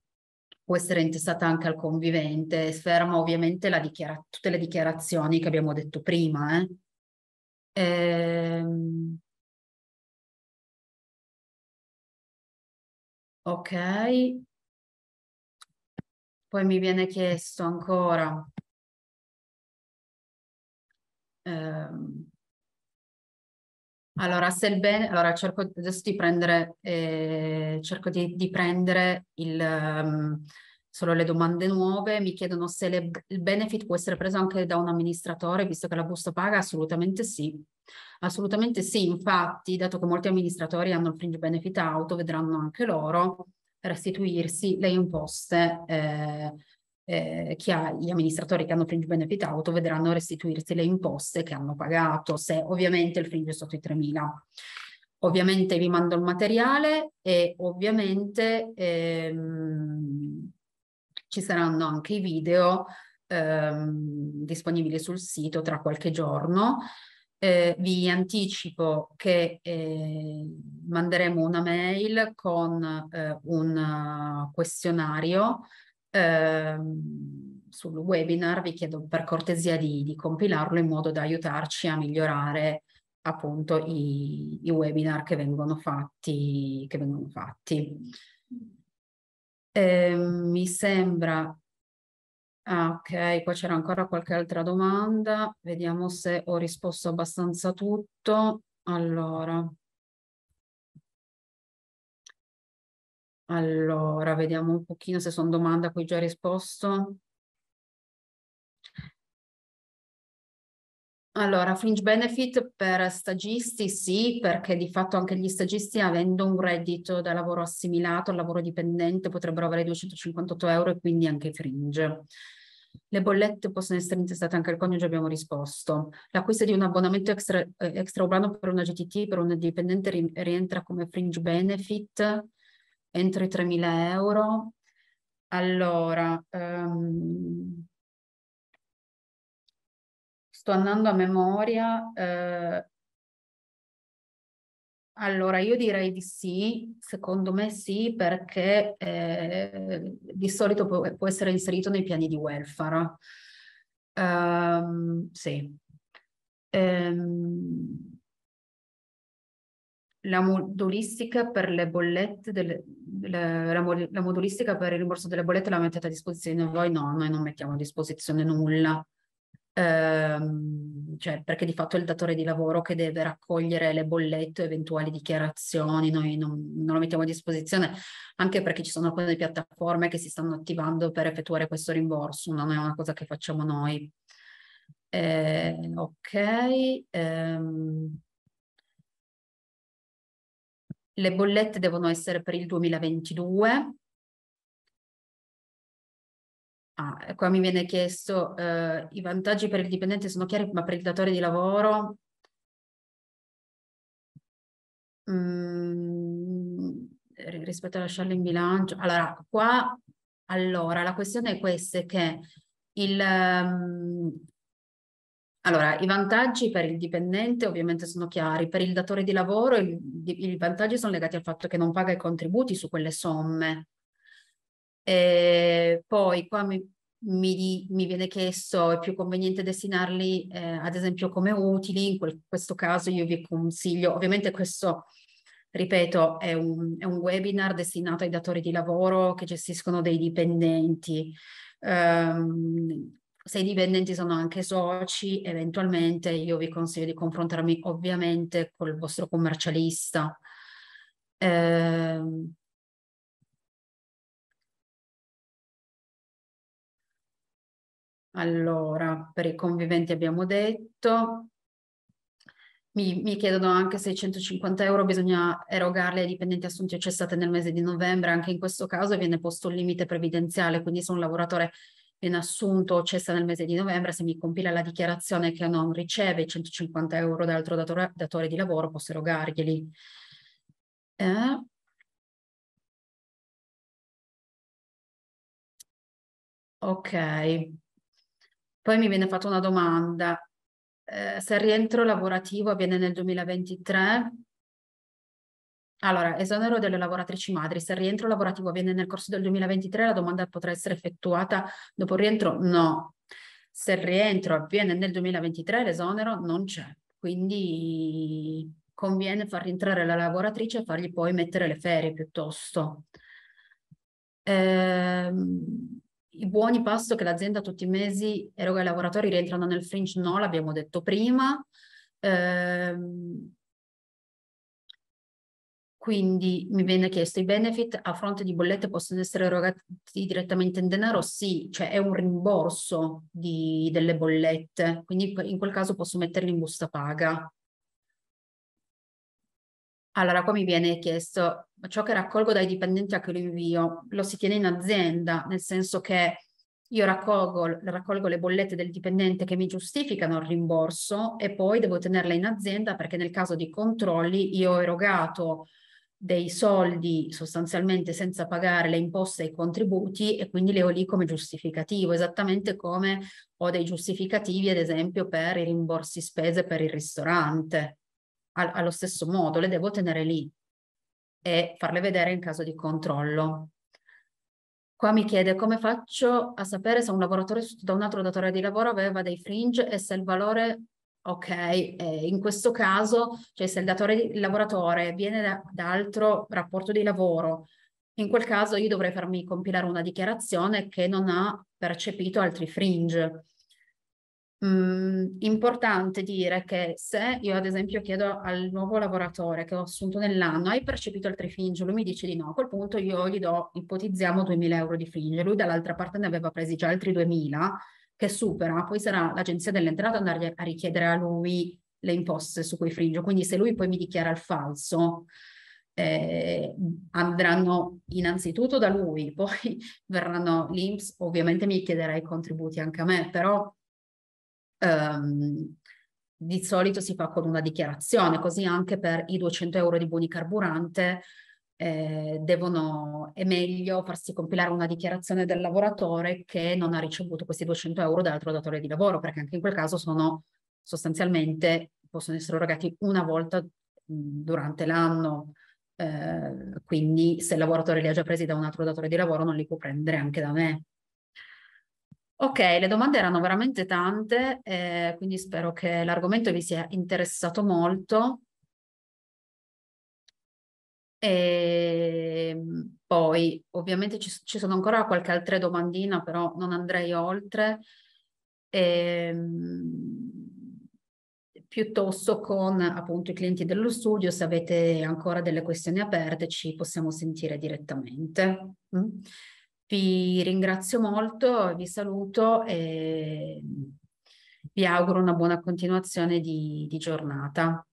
può essere intestata anche al convivente, ferma ovviamente dichiara- tutte le dichiarazioni che abbiamo detto prima. Eh. Ehm, ok, poi mi viene chiesto ancora ehm, allora, se il bene, allora cerco adesso di prendere, eh, cerco di, di prendere il, um, solo le domande nuove, mi chiedono se le, il benefit può essere preso anche da un amministratore, visto che la busta paga, assolutamente sì. Assolutamente sì, infatti, dato che molti amministratori hanno il fringe benefit auto, vedranno anche loro restituirsi le imposte eh, eh, chi ha, gli amministratori che hanno fringe benefit auto vedranno restituirsi le imposte che hanno pagato, se ovviamente il fringe è sotto i 3.000. Ovviamente vi mando il materiale e ovviamente ehm, ci saranno anche i video ehm, disponibili sul sito tra qualche giorno. Eh, vi anticipo che eh, manderemo una mail con eh, un eh, questionario Ehm, sul webinar vi chiedo per cortesia di, di, compilarlo in modo da aiutarci a migliorare appunto i, i webinar che vengono fatti. Che vengono fatti. Eh, mi sembra... Ah, ok, qua c'era ancora qualche altra domanda. Vediamo se ho risposto abbastanza a tutto. Allora... Allora, vediamo un pochino se sono domande a cui già risposto. Allora, fringe benefit per stagisti sì, perché di fatto anche gli stagisti avendo un reddito da lavoro assimilato al lavoro dipendente potrebbero avere 258 euro e quindi anche fringe. Le bollette possono essere intestate anche al coniuge, abbiamo risposto. L'acquisto di un abbonamento extra, eh, extraurbano per una GTT per un dipendente rientra come fringe benefit entro i 3.000 euro. Allora, um, sto andando a memoria. Eh, allora, io direi di sì, secondo me sì, perché eh, di solito può, può, essere inserito nei piani di welfare. Um, sì. Um, la modulistica per le bollette, delle, le, la, la, modulistica per il rimborso delle bollette la mettete a disposizione voi? No, noi non mettiamo a disposizione nulla, ehm, cioè perché di fatto è il datore di lavoro che deve raccogliere le bollette eventuali dichiarazioni, noi non, non lo mettiamo a disposizione, anche perché ci sono alcune piattaforme che si stanno attivando per effettuare questo rimborso, non è una cosa che facciamo noi. Eh, ok. Ehm le bollette devono essere per il 2022. Ah, qua mi viene chiesto, eh, i vantaggi per il dipendente sono chiari, ma per il datore di lavoro? Mm, rispetto a lasciarlo in bilancio. Allora, qua, allora, la questione è questa, è che il, ehm, allora, i vantaggi per il dipendente ovviamente sono chiari, per il datore di lavoro il, i vantaggi sono legati al fatto che non paga i contributi su quelle somme. E poi qua mi, mi, mi viene chiesto è più conveniente destinarli eh, ad esempio come utili, in quel, questo caso io vi consiglio, ovviamente questo ripeto è un, è un webinar destinato ai datori di lavoro che gestiscono dei dipendenti. Um, se i dipendenti sono anche soci, eventualmente io vi consiglio di confrontarmi ovviamente col vostro commercialista. Eh, allora, per i conviventi abbiamo detto. Mi, mi, chiedono anche se i 150 euro bisogna erogarli ai dipendenti assunti o cessati nel mese di novembre. Anche in questo caso viene posto un limite previdenziale, quindi se un lavoratore viene assunto o cessa nel mese di novembre, se mi compila la dichiarazione che non riceve 150 euro dall'altro datore, datore, di lavoro, posso erogarglieli. Eh. Ok, poi mi viene fatta una domanda. Eh, se il rientro lavorativo avviene nel 2023, allora, esonero delle lavoratrici madri. Se il rientro lavorativo avviene nel corso del 2023, la domanda potrà essere effettuata dopo il rientro? No. Se il rientro avviene nel 2023, l'esonero non c'è. Quindi conviene far rientrare la lavoratrice e fargli poi mettere le ferie piuttosto. Ehm, I buoni pasto che l'azienda tutti i mesi eroga ai lavoratori rientrano nel fringe? No, l'abbiamo detto prima. Ehm, quindi mi viene chiesto i benefit a fronte di bollette possono essere erogati direttamente in denaro? Sì, cioè è un rimborso di, delle bollette, quindi in quel caso posso metterli in busta paga. Allora qua mi viene chiesto ciò che raccolgo dai dipendenti a cui lo invio lo si tiene in azienda, nel senso che io raccolgo, raccolgo, le bollette del dipendente che mi giustificano il rimborso e poi devo tenerle in azienda perché nel caso di controlli io ho erogato dei soldi sostanzialmente senza pagare le imposte e i contributi e quindi le ho lì come giustificativo, esattamente come ho dei giustificativi ad esempio per i rimborsi spese per il ristorante. allo stesso modo le devo tenere lì e farle vedere in caso di controllo. Qua mi chiede come faccio a sapere se un lavoratore da un altro datore di lavoro aveva dei fringe e se il valore Ok, eh, in questo caso, cioè se il datore di il lavoratore viene da, da, altro rapporto di lavoro, in quel caso io dovrei farmi compilare una dichiarazione che non ha percepito altri fringe. Mm, importante dire che se io ad esempio chiedo al nuovo lavoratore che ho assunto nell'anno hai percepito altri fringe, lui mi dice di no, a quel punto io gli do, ipotizziamo 2000 euro di fringe, lui dall'altra parte ne aveva presi già altri 2000 che supera, poi sarà l'agenzia dell'entrata ad andare a richiedere a lui le imposte su quei fringio. Quindi se lui poi mi dichiara il falso, eh, andranno innanzitutto da lui, poi verranno l'Inps, ovviamente mi chiederà i contributi anche a me, però ehm, di solito si fa con una dichiarazione, così anche per i 200 euro di buoni carburante eh, devono, è meglio farsi compilare una dichiarazione del lavoratore che non ha ricevuto questi 200 euro dall'altro datore di lavoro, perché anche in quel caso sono sostanzialmente, possono essere erogati una volta durante l'anno, eh, quindi se il lavoratore li ha già presi da un altro datore di lavoro non li può prendere anche da me. Ok, le domande erano veramente tante, eh, quindi spero che l'argomento vi sia interessato molto. E ehm, poi ovviamente ci, ci, sono ancora qualche altra domandina, però non andrei oltre. E, ehm, piuttosto con appunto i clienti dello studio, se avete ancora delle questioni aperte ci possiamo sentire direttamente. Mm? Vi ringrazio molto, vi saluto e vi auguro una buona continuazione di, di giornata.